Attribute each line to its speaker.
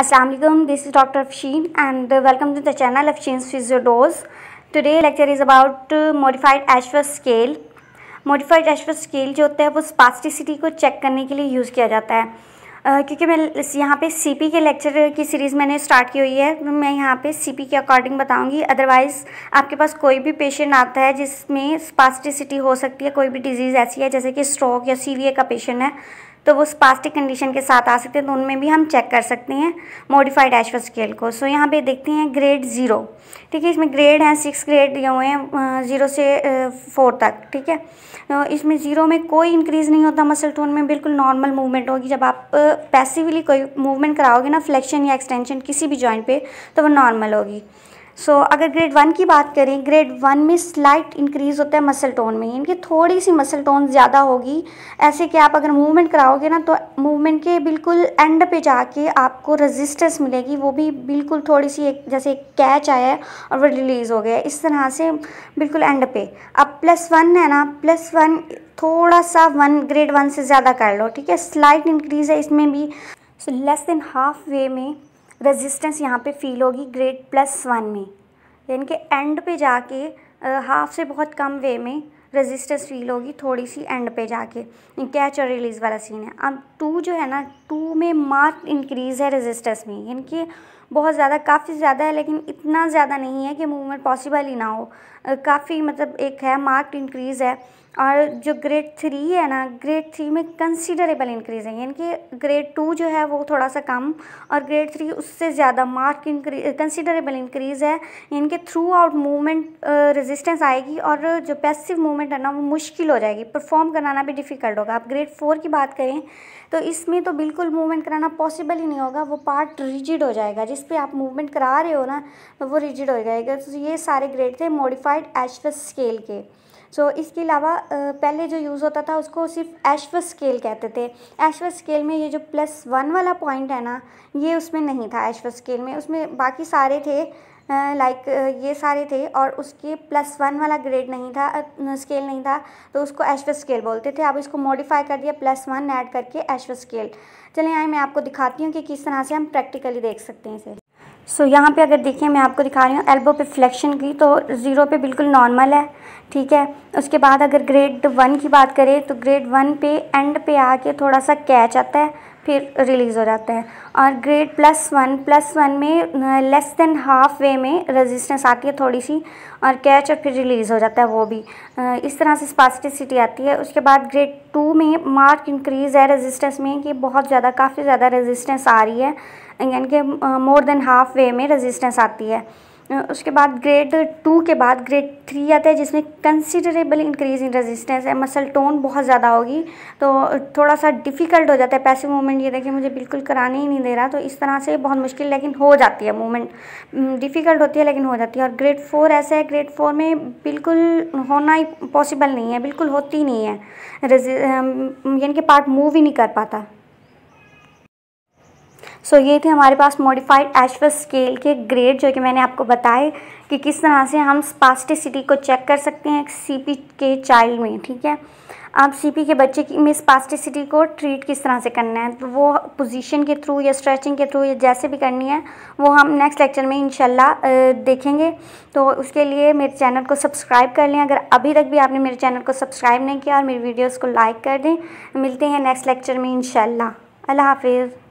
Speaker 1: Assalamualaikum. This is Dr. Afshin and welcome to the channel Afshin's Physiodose. Today lecture is about modified Ashworth scale. Modified Ashworth scale जो होता है वो spasticity को check करने के लिए यूज़ किया जाता है uh, क्योंकि मैं यहाँ पे CP के लेक्चर की सीरीज़ मैंने स्टार्ट की हुई है मैं यहाँ पे CP के अकॉर्डिंग बताऊँगी अदरवाइज़ आपके पास कोई भी पेशेंट आता है जिसमें स्पास्टिसिटी हो सकती है कोई भी डिजीज़ ऐसी है जैसे कि स्ट्रोक या सी का पेशेंट है तो वो स्पास्टिक कंडीशन के साथ आ सकते हैं तो उनमें भी हम चेक कर सकते हैं मॉडिफाइड एशव स्केल को सो so, यहाँ पे देखते हैं ग्रेड ज़ीरो ठीक है इसमें ग्रेड हैं सिक्स ग्रेड दिए हुए हैं ज़ीरो से फोर तक ठीक है इसमें ज़ीरो में कोई इंक्रीज़ नहीं होता मसल टोन में बिल्कुल नॉर्मल मूवमेंट होगी जब आप पैसिवली कोई मूवमेंट कराओगे ना फ्लेक्शन या एक्सटेंशन किसी भी जॉइंट पर तो वो नॉर्मल होगी सो so, अगर ग्रेड वन की बात करें ग्रेड वन में स्लाइट इंक्रीज़ होता है मसल टोन में इनकी थोड़ी सी मसल टोन ज़्यादा होगी ऐसे कि आप अगर मूवमेंट कराओगे ना तो मूवमेंट के बिल्कुल एंड पे जाके आपको रेजिस्टेंस मिलेगी वो भी बिल्कुल थोड़ी सी एक जैसे एक कैच आया है और वो रिलीज़ हो गया इस तरह से बिल्कुल एंड पे अब प्लस वन है ना प्लस वन थोड़ा सा वन ग्रेड वन से ज़्यादा कर लो ठीक है स्लाइट इंक्रीज़ है इसमें भी so less than half way में रेजिस्टेंस यहाँ पे फील होगी ग्रेड प्लस वन में यानी कि एंड पे जाके हाफ से बहुत कम वे में रेजिस्टेंस फील होगी थोड़ी सी एंड पे जाके कैच और रिलीज़ वाला सीन है अब टू जो है ना टू में मार्क इंक्रीज़ है रेजिस्टेंस में यानी कि बहुत ज़्यादा काफ़ी ज़्यादा है लेकिन इतना ज़्यादा नहीं है कि मूवमेंट पॉसिबल ही ना हो काफ़ी मतलब एक है मार्क्ड इंक्रीज़ है और जो ग्रेड थ्री है ना ग्रेड थ्री में कंसिडरेबल इंक्रीज़ है यानी कि ग्रेड टू जो है वो थोड़ा सा कम और ग्रेड थ्री उससे ज़्यादा मार्क इंक्रीज कंसिडरेबल इंक्रीज़ है यानी कि थ्रू आउट मूवमेंट रेजिस्टेंस आएगी और जो पैसिव मूवमेंट है ना वो मुश्किल हो जाएगी परफॉर्म कराना भी डिफ़िकल्ट होगा आप ग्रेड फोर की बात करें तो इसमें तो बिल्कुल मूवमेंट कराना पॉसिबल ही नहीं होगा वो पार्ट रिजिड हो जाएगा जिस बेस पे आप मूवमेंट करा रहे हो ना वो रिजिड हो जाएगा तो ये सारे ग्रेड थे मॉडिफाइड एशव स्केल के सो so, इसके अलावा पहले जो यूज़ होता था उसको सिर्फ एशव स्केल कहते थे एशव स्केल में ये जो प्लस वन वाला पॉइंट है ना ये उसमें नहीं था एशव स्केल में उसमें बाकी सारे थे लाइक ये सारे थे और उसके प्लस वन वाला ग्रेड नहीं था स्केल नहीं था तो उसको एशव स्केल बोलते थे अब इसको मॉडिफाई कर दिया प्लस वन ऐड करके एशव स्केल चलिए आए मैं आपको दिखाती हूँ कि किस तरह से हम प्रैक्टिकली देख सकते हैं इसे सो so, यहाँ पे अगर देखिए मैं आपको दिखा रही हूँ एल्बो पे फ्लेक्शन की तो ज़ीरो पे बिल्कुल नॉर्मल है ठीक है उसके बाद अगर ग्रेड वन की बात करें तो ग्रेड वन पे एंड पे आके थोड़ा सा कैच आता है फिर रिलीज़ हो जाते हैं और grade plus one plus one में लेस देन हाफ वे में रेजिस्टेंस आती है थोड़ी सी और कैच और फिर रिलीज़ हो जाता है वो भी इस तरह से स्पास्टिसिटी आती है उसके बाद ग्रेड टू में मार्क इंक्रीज़ है रेजिस्टेंस में कि बहुत ज़्यादा काफ़ी ज़्यादा रेजिस्टेंस आ रही है यानी कि मोर देन हाफ वे में रेजिस्टेंस आती है उसके बाद ग्रेड टू के बाद ग्रेड थ्री आता है जिसमें कंसिडरेबल इंक्रीज इन रेजिस्टेंस है मसल टोन बहुत ज़्यादा होगी तो थोड़ा सा डिफ़िकल्ट हो जाता है पैसिव मूवमेंट ये देखिए मुझे बिल्कुल कराने ही नहीं दे रहा तो इस तरह से बहुत मुश्किल लेकिन हो जाती है मूवमेंट डिफ़िकल्ट होती है लेकिन हो जाती है और ग्रेड फोर ऐसा है ग्रेड फोर में बिल्कुल होना ही पॉसिबल नहीं है बिल्कुल होती नहीं है यानी कि पार्ट मूव ही नहीं कर पाता सो so, ये थे हमारे पास मॉडिफाइड एशव स्केल के ग्रेड जो कि मैंने आपको बताए कि किस तरह से हम स्पास्टिसिटी को चेक कर सकते हैं सीपी के चाइल्ड में ठीक है आप सीपी के बच्चे की में स्पास्टिसिटी को ट्रीट किस तरह से करना है तो वो पोजीशन के थ्रू या स्ट्रेचिंग के थ्रू या जैसे भी करनी है वो हम नेक्स्ट लेक्चर में इनशाला देखेंगे तो उसके लिए मेरे चैनल को सब्सक्राइब कर लें अगर अभी तक भी आपने मेरे चैनल को सब्सक्राइब नहीं किया और मेरी वीडियोज़ को लाइक कर दें मिलते हैं नेक्स्ट लेक्चर में इनशाला अल्लाह हाफिज़